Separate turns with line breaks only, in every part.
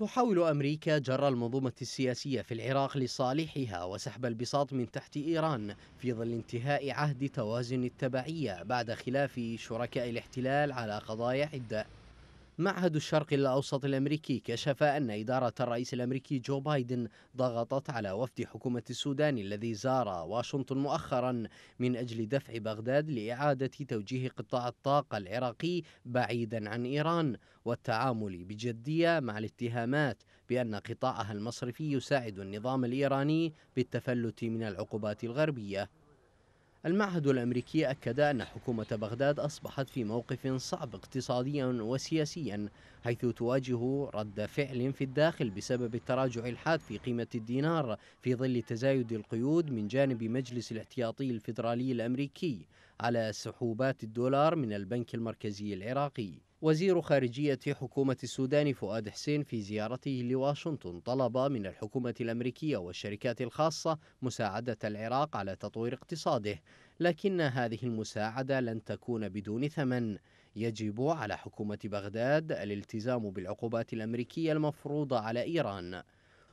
تحاول أمريكا جر المنظومة السياسية في العراق لصالحها وسحب البساط من تحت إيران في ظل انتهاء عهد توازن التبعية بعد خلاف شركاء الاحتلال على قضايا عدة معهد الشرق الأوسط الأمريكي كشف أن إدارة الرئيس الأمريكي جو بايدن ضغطت على وفد حكومة السودان الذي زار واشنطن مؤخرا من أجل دفع بغداد لإعادة توجيه قطاع الطاقة العراقي بعيدا عن إيران والتعامل بجدية مع الاتهامات بأن قطاعها المصرفي يساعد النظام الإيراني بالتفلت من العقوبات الغربية المعهد الأمريكي أكد أن حكومة بغداد أصبحت في موقف صعب اقتصاديا وسياسيا حيث تواجه رد فعل في الداخل بسبب التراجع الحاد في قيمة الدينار في ظل تزايد القيود من جانب مجلس الاحتياطي الفيدرالي الأمريكي على سحوبات الدولار من البنك المركزي العراقي وزير خارجية حكومة السودان فؤاد حسين في زيارته لواشنطن طلب من الحكومة الأمريكية والشركات الخاصة مساعدة العراق على تطوير اقتصاده لكن هذه المساعدة لن تكون بدون ثمن يجب على حكومة بغداد الالتزام بالعقوبات الأمريكية المفروضة على إيران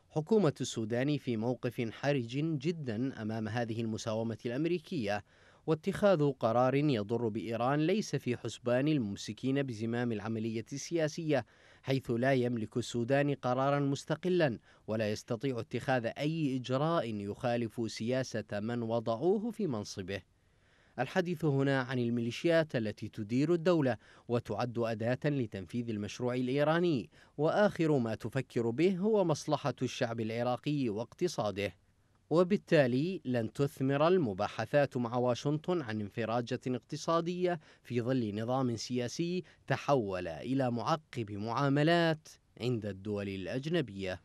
حكومة السودان في موقف حرج جدا أمام هذه المساومة الأمريكية واتخاذ قرار يضر بإيران ليس في حسبان الممسكين بزمام العملية السياسية حيث لا يملك السودان قرارا مستقلا ولا يستطيع اتخاذ أي إجراء يخالف سياسة من وضعوه في منصبه الحديث هنا عن الميليشيات التي تدير الدولة وتعد أداة لتنفيذ المشروع الإيراني وآخر ما تفكر به هو مصلحة الشعب العراقي واقتصاده وبالتالي لن تثمر المباحثات مع واشنطن عن انفراجة اقتصادية في ظل نظام سياسي تحول إلى معقب معاملات عند الدول الأجنبية